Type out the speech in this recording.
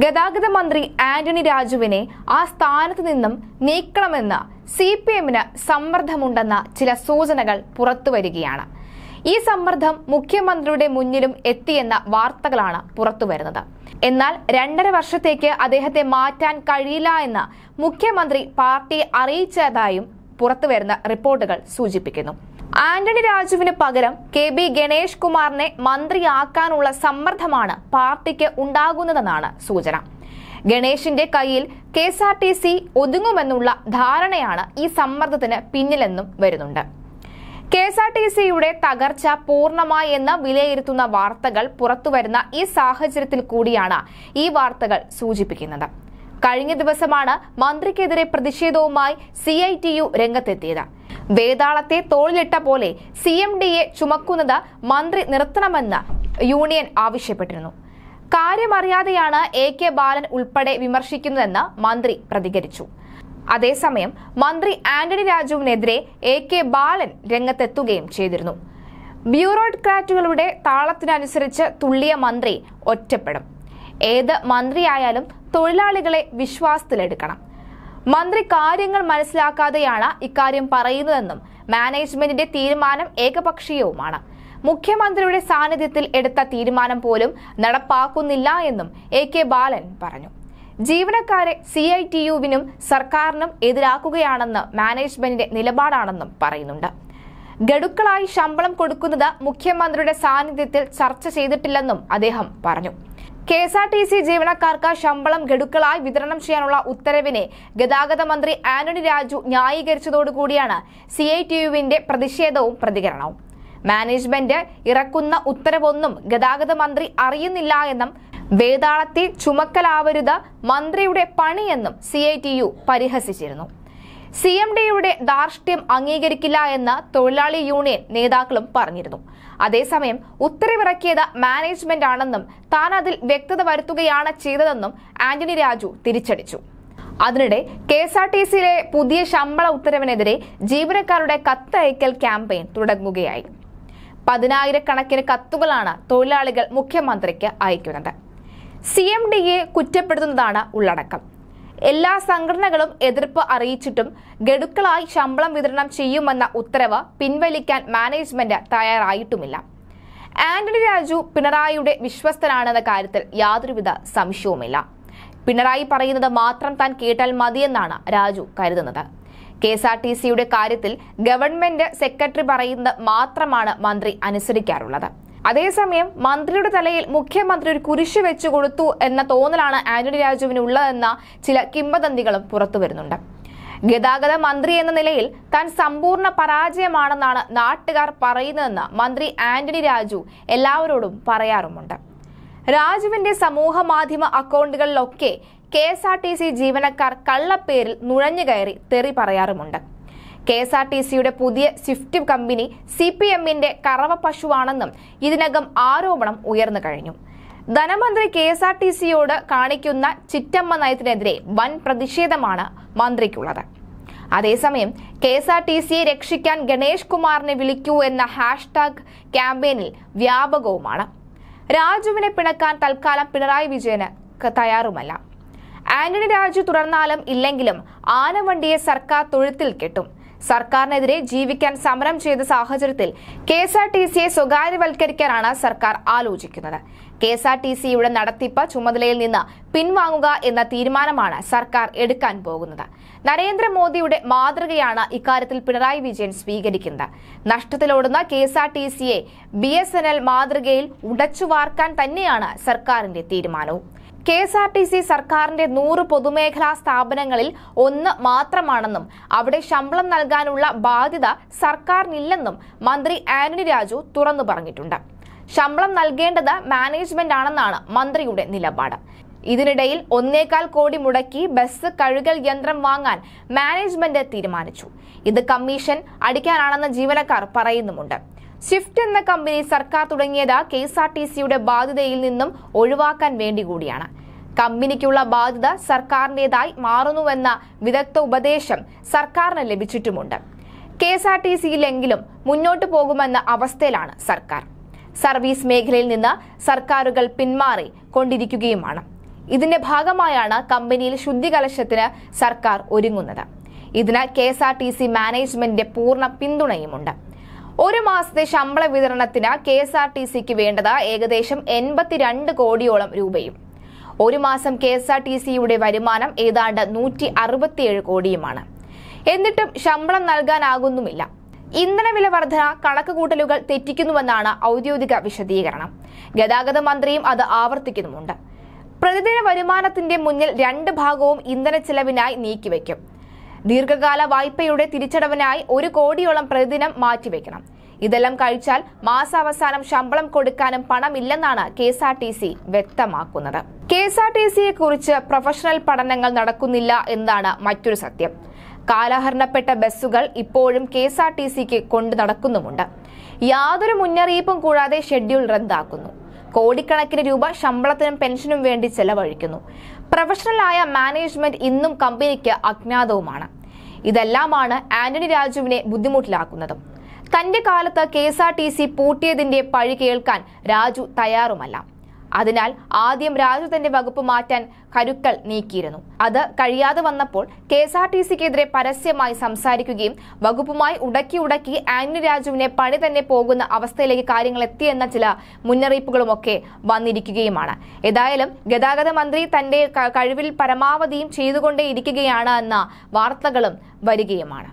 ഗതാഗത മന്ത്രി ആന്റണി രാജുവിനെ ആ സ്ഥാനത്ത് നിന്നും നീക്കണമെന്ന് സി പി എമ്മിന് സമ്മർദ്ദമുണ്ടെന്ന ചില സൂചനകൾ പുറത്തുവരികയാണ് ഈ സമ്മർദ്ദം മുഖ്യമന്ത്രിയുടെ മുന്നിലും എത്തിയെന്ന വാർത്തകളാണ് പുറത്തുവരുന്നത് എന്നാൽ രണ്ടര വർഷത്തേക്ക് അദ്ദേഹത്തെ മാറ്റാൻ കഴിയില്ല എന്ന് മുഖ്യമന്ത്രി പാർട്ടിയെ അറിയിച്ചതായും പുറത്തുവരുന്ന റിപ്പോർട്ടുകൾ സൂചിപ്പിക്കുന്നു ആന്റണി രാജുവിന് പകരം കെ ബി ഗണേഷ് കുമാറിനെ മന്ത്രിയാക്കാനുള്ള സമ്മർദ്ദമാണ് പാർട്ടിക്ക് ഉണ്ടാകുന്നതെന്നാണ് സൂചന ഗണേഷിന്റെ കയ്യിൽ K S R T C ഒതുങ്ങുമെന്നുള്ള ധാരണയാണ് ഈ സമ്മർദ്ദത്തിന് പിന്നിലെന്നും വരുന്നുണ്ട് കെ എസ് ആർ ടി സിയുടെ തകർച്ച പൂർണ്ണമായി എന്ന് വിലയിരുത്തുന്ന വാർത്തകൾ പുറത്തുവരുന്ന ഈ സാഹചര്യത്തിൽ കൂടിയാണ് ഈ വാർത്തകൾ സൂചിപ്പിക്കുന്നത് കഴിഞ്ഞ ദിവസമാണ് മന്ത്രിക്കെതിരെ പ്രതിഷേധവുമായി സി ഐ ടി യു രംഗത്തെത്തിയത് വേതാളത്തെ തോളിലിട്ട പോലെ സി എം എ ചുമക്കുന്നത് മന്ത്രി നിർത്തണമെന്ന് യൂണിയൻ ആവശ്യപ്പെട്ടിരുന്നു കാര്യമറിയാതെയാണ് എ കെ ബാലൻ ഉൾപ്പെടെ വിമർശിക്കുന്നതെന്ന് മന്ത്രി പ്രതികരിച്ചു അതേസമയം മന്ത്രി ആന്റണി രാജുവിനെതിരെ എ കെ ബാലൻ രംഗത്തെത്തുകയും ചെയ്തിരുന്നു ബ്യൂറോക്രാറ്റുകളുടെ താളത്തിനനുസരിച്ച് തുള്ളിയ മന്ത്രി ഒറ്റപ്പെടും ഏത് മന്ത്രിയായാലും തൊഴിലാളികളെ വിശ്വാസത്തിലെടുക്കണം മന്ത്രി കാര്യങ്ങൾ മനസ്സിലാക്കാതെയാണ് ഇക്കാര്യം പറയുന്നതെന്നും മാനേജ്മെന്റിന്റെ തീരുമാനം ഏകപക്ഷീയവുമാണ് മുഖ്യമന്ത്രിയുടെ സാന്നിധ്യത്തിൽ എടുത്ത തീരുമാനം പോലും നടപ്പാക്കുന്നില്ല എന്നും എ കെ ബാലൻ പറഞ്ഞു ജീവനക്കാരെ സി ഐ ടി യുവിനും സർക്കാരിനും എതിരാക്കുകയാണെന്ന് മാനേജ്മെന്റിന്റെ നിലപാടാണെന്നും പറയുന്നുണ്ട് ഗഡുക്കളായി ശമ്പളം കൊടുക്കുന്നത് മുഖ്യമന്ത്രിയുടെ സാന്നിധ്യത്തിൽ ചർച്ച ചെയ്തിട്ടില്ലെന്നും അദ്ദേഹം പറഞ്ഞു K S R T C ജീവനക്കാർക്ക് ശമ്പളം ഗഡുക്കളായി വിതരണം ചെയ്യാനുള്ള ഉത്തരവിനെ ഗതാഗത മന്ത്രി ആന്റണി രാജു ന്യായീകരിച്ചതോടുകൂടിയാണ് സി ഐ ടി യുവിന്റെ പ്രതിഷേധവും പ്രതികരണവും മാനേജ്മെന്റ് ഇറക്കുന്ന ഉത്തരവൊന്നും ഗതാഗത മന്ത്രി അറിയുന്നില്ല എന്നും വേതാളത്തെ ചുമക്കലാവരുത് മന്ത്രിയുടെ പണിയെന്നും സി ഐ ടി യു പരിഹസിച്ചിരുന്നു സി എം ഡിയുടെ ധാർഷ്ട്യം അംഗീകരിക്കില്ല എന്ന് തൊഴിലാളി യൂണിയൻ നേതാക്കളും പറഞ്ഞിരുന്നു അതേസമയം ഉത്തരവിറക്കിയത് മാനേജ്മെന്റ് ആണെന്നും താൻ അതിൽ വ്യക്തത വരുത്തുകയാണ് ചെയ്തതെന്നും ആന്റണി രാജു തിരിച്ചടിച്ചു അതിനിടെ കെ എസ് ആർ ടി സിയിലെ പുതിയ ശമ്പള ഉത്തരവിനെതിരെ ജീവനക്കാരുടെ കത്തയക്കൽ ക്യാമ്പയിൻ തുടങ്ങുകയായി പതിനായിരക്കണക്കിന് കത്തുകളാണ് തൊഴിലാളികൾ മുഖ്യമന്ത്രിക്ക് അയക്കുന്നത് സി എം ഡിയെ കുറ്റപ്പെടുത്തുന്നതാണ് ഉള്ളടക്കം എല്ലാ സംഘടനകളും എതിർപ്പ് അറിയിച്ചിട്ടും ഗഡുക്കളായി ശമ്പളം വിതരണം ചെയ്യുമെന്ന ഉത്തരവ് പിൻവലിക്കാൻ മാനേജ്മെന്റ് തയ്യാറായിട്ടുമില്ല ആന്റണി രാജു പിണറായിയുടെ വിശ്വസ്തനാണെന്ന കാര്യത്തിൽ യാതൊരുവിധ സംശയവുമില്ല പിണറായി പറയുന്നത് മാത്രം താൻ കേട്ടാൽ മതിയെന്നാണ് രാജു കരുതുന്നത് കെ എസ് ആർ ടി സിയുടെ കാര്യത്തിൽ ഗവൺമെന്റ് സെക്രട്ടറി പറയുന്നത് മാത്രമാണ് മന്ത്രി അനുസരിക്കാറുള്ളത് അതേസമയം മന്ത്രിയുടെ തലയിൽ മുഖ്യമന്ത്രി ഒരു കുരിശ് വെച്ചു കൊടുത്തു എന്ന തോന്നലാണ് ആന്റണി രാജുവിന് ഉള്ളതെന്ന ചില കിംബദന്തികളും പുറത്തു വരുന്നുണ്ട് ഗതാഗത മന്ത്രി എന്ന നിലയിൽ താൻ സമ്പൂർണ്ണ പരാജയമാണെന്നാണ് നാട്ടുകാർ പറയുന്നതെന്ന് മന്ത്രി ആന്റണി രാജു എല്ലാവരോടും പറയാറുമുണ്ട് രാജുവിന്റെ സമൂഹ മാധ്യമ അക്കൗണ്ടുകളിലൊക്കെ K S R T C ജീവനക്കാർ കള്ളപ്പേരിൽ നുഴഞ്ഞുകയറി തെറി പറയാറുമുണ്ട് കെ എസ് ആർ ടി സിയുടെ പുതിയ സ്വിഫ്റ്റ് കമ്പനി സി പി എമ്മിന്റെ കറവ പശുവാണെന്നും ഇതിനകം ആരോപണം ഉയർന്നു കഴിഞ്ഞു ധനമന്ത്രി കെ എസ് ആർ ടി സിയോട് കാണിക്കുന്ന ചിറ്റമ്മ നയത്തിനെതിരെ വൻ പ്രതിഷേധമാണ് മന്ത്രിക്കുള്ളത് അതേസമയം കെ എസ് ആർ ടി സിയെ രക്ഷിക്കാൻ ഗണേഷ് കുമാറിനെ വിളിക്കൂ എന്ന ഹാഷ്ടാഗ് ക്യാമ്പയിനിൽ വ്യാപകവുമാണ് രാജുവിനെ പിണക്കാൻ തൽക്കാലം പിണറായി വിജയന് തയ്യാറുമല്ല ആന്റണി രാജു തുടർന്നാലും ഇല്ലെങ്കിലും ആനവണ്ടിയെ സർക്കാർ തൊഴുത്തിൽ കെട്ടും സർക്കാരിനെതിരെ ജീവിക്കാൻ സമരം ചെയ്ത സാഹചര്യത്തിൽ കെ എസ് ആർ ടി സിയെ സ്വകാര്യവൽക്കരിക്കാനാണ് സർക്കാർ ആലോചിക്കുന്നത് കെ എസ് ആർ ടി സിയുടെ നടത്തിപ്പ് ചുമതലയിൽ നിന്ന് പിൻവാങ്ങുക എന്ന തീരുമാനമാണ് സർക്കാർ എടുക്കാൻ പോകുന്നത് നരേന്ദ്രമോദിയുടെ മാതൃകയാണ് ഇക്കാര്യത്തിൽ പിണറായി വിജയൻ സ്വീകരിക്കുന്നത് നഷ്ടത്തിലോടുന്ന കെ എസ് ആർ ടി സിയെ ബി എസ് എൻ എൽ മാതൃകയിൽ ഉടച്ചുവാർക്കാൻ തന്നെയാണ് സർക്കാരിന്റെ തീരുമാനവും K S R T C സർക്കാരിന്റെ നൂറ് പൊതുമേഖലാ സ്ഥാപനങ്ങളിൽ ഒന്ന് മാത്രമാണെന്നും അവിടെ ശമ്പളം നൽകാനുള്ള ബാധ്യത സർക്കാരിനില്ലെന്നും മന്ത്രി ആന്റണി രാജു തുറന്നു പറഞ്ഞിട്ടുണ്ട് ശമ്പളം നൽകേണ്ടത് മാനേജ്മെന്റ് ആണെന്നാണ് മന്ത്രിയുടെ നിലപാട് ഇതിനിടയിൽ ഒന്നേകാൽ കോടി മുടക്കി ബസ് കഴുകൽ യന്ത്രം വാങ്ങാൻ മാനേജ്മെന്റ് തീരുമാനിച്ചു ഇത് കമ്മീഷൻ അടിക്കാനാണെന്ന് ജീവനക്കാർ പറയുന്നുമുണ്ട് സ്വിഫ്റ്റ് എന്ന കമ്പനി സർക്കാർ തുടങ്ങിയത് കെ എസ് ആർ ടി സിയുടെ ബാധ്യതയിൽ നിന്നും ഒഴിവാക്കാൻ വേണ്ടി കൂടിയാണ് കമ്പനിക്കുള്ള ബാധ്യത സർക്കാരിൻ്റെതായി മാറുന്നുവെന്ന വിദഗ്ധ ഉപദേശം സർക്കാരിന് ലഭിച്ചിട്ടുമുണ്ട് കെ എസ് ആർ ടി സിയിലെങ്കിലും മുന്നോട്ടു പോകുമെന്ന അവസ്ഥയിലാണ് സർക്കാർ സർവീസ് മേഖലയിൽ നിന്ന് സർക്കാരുകൾ പിന്മാറി കൊണ്ടിരിക്കുകയുമാണ് ഇതിന്റെ ഭാഗമായാണ് കമ്പനിയിൽ ശുദ്ധികലശത്തിന് സർക്കാർ ഒരുങ്ങുന്നത് ഇതിന് K S R T C മാനേജ്മെന്റിന്റെ പൂർണ്ണ പിന്തുണയുമുണ്ട് ഒരു മാസത്തെ ശമ്പള വിതരണത്തിന് കെ എസ് ആർ ടി സിക്ക് വേണ്ടത് ഏകദേശം എൺപത്തിരണ്ട് കോടിയോളം രൂപയും ഒരു മാസം കെ എസ് ആർ ടി സിയുടെ വരുമാനം ഏതാണ്ട് നൂറ്റി അറുപത്തിയേഴ് കോടിയുമാണ് എന്നിട്ടും ശമ്പളം നൽകാനാകുന്നുമില്ല ഇന്ധനവില വർധന കണക്കുകൂട്ടലുകൾ തെറ്റിക്കുന്നുവെന്നാണ് ഔദ്യോഗിക വിശദീകരണം ഗതാഗത മന്ത്രിയും അത് ആവർത്തിക്കുന്നുമുണ്ട് പ്രതിദിന വരുമാനത്തിന്റെ മുന്നിൽ രണ്ട് ഭാഗവും ഇന്ധന ചെലവിനായി നീക്കിവെക്കും ദീർഘകാല വായ്പയുടെ തിരിച്ചടവിനായി ഒരു കോടിയോളം പ്രതിദിനം മാറ്റിവെക്കണം ഇതെല്ലാം കഴിച്ചാൽ മാസാവസാനം ശമ്പളം കൊടുക്കാനും പണമില്ലെന്നാണ് K S R T C വ്യക്തമാക്കുന്നത് കെ എസ് ആർ ടി സിയെ കുറിച്ച് പ്രൊഫഷണൽ പഠനങ്ങൾ നടക്കുന്നില്ല എന്നാണ് മറ്റൊരു സത്യം കാലഹരണപ്പെട്ട ബസ്സുകൾ ഇപ്പോഴും കെ എസ് ആർ ടി സിക്ക് കൊണ്ടു നടക്കുന്നുമുണ്ട് യാതൊരു മുന്നറിയിപ്പും കൂടാതെ ഷെഡ്യൂൾ റദ്ദാക്കുന്നു കോടിക്കണക്കിന് രൂപ ശമ്പളത്തിനും പെൻഷനും വേണ്ടി ചെലവഴിക്കുന്നു പ്രൊഫഷണലായ മാനേജ്മെന്റ് ഇന്നും കമ്പനിക്ക് അജ്ഞാതവുമാണ് ഇതെല്ലാമാണ് ആന്റണി രാജുവിനെ ബുദ്ധിമുട്ടിലാക്കുന്നതും തന്റെ കാലത്ത് K S R T C പൂട്ടിയതിന്റെ പഴി കേൾക്കാൻ രാജു തയ്യാറുമല്ല അതിനാൽ ആദ്യം രാജു തന്റെ വകുപ്പ് മാറ്റാൻ കരുക്കൾ നീക്കിയിരുന്നു അത് കഴിയാതെ വന്നപ്പോൾ കെ എസ് ആർ ടി സിക്കെതിരെ പരസ്യമായി സംസാരിക്കുകയും വകുപ്പുമായി ഉടക്കി ഉടക്കി ആന്റണി രാജുവിനെ പണി തന്നെ പോകുന്ന അവസ്ഥയിലേക്ക് കാര്യങ്ങൾ എത്തിയെന്ന ചില മുന്നറിയിപ്പുകളുമൊക്കെ വന്നിരിക്കുകയുമാണ് ഏതായാലും ഗതാഗത മന്ത്രി തന്റെ കഴിവിൽ പരമാവധിയും ചെയ്തുകൊണ്ടേയിരിക്കുകയാണ് എന്ന വാർത്തകളും വരികയുമാണ്